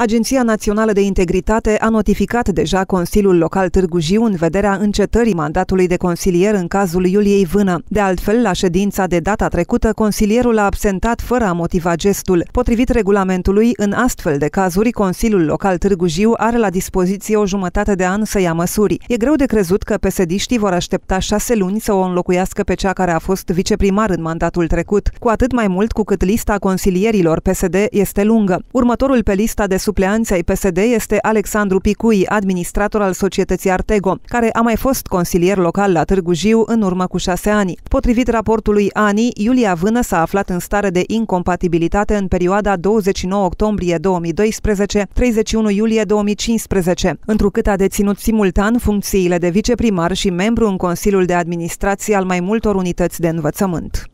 Agenția Națională de Integritate a notificat deja Consiliul Local Târgu Jiu în vederea încetării mandatului de consilier în cazul Iuliei Vână. De altfel, la ședința de data trecută, consilierul a absentat fără a motiva gestul. Potrivit regulamentului, în astfel de cazuri, Consiliul Local Târgu Jiu are la dispoziție o jumătate de an să ia măsuri. E greu de crezut că pesediștii vor aștepta șase luni să o înlocuiască pe cea care a fost viceprimar în mandatul trecut, cu atât mai mult cu cât lista consilierilor PSD este lungă. Următorul pe lista de supleanți ai PSD este Alexandru Picui, administrator al societății Artego, care a mai fost consilier local la Târgu Jiu în urmă cu șase ani. Potrivit raportului ANI, Iulia Vână s-a aflat în stare de incompatibilitate în perioada 29 octombrie 2012-31 iulie 2015, întrucât a deținut simultan funcțiile de viceprimar și membru în Consiliul de Administrație al mai multor unități de învățământ.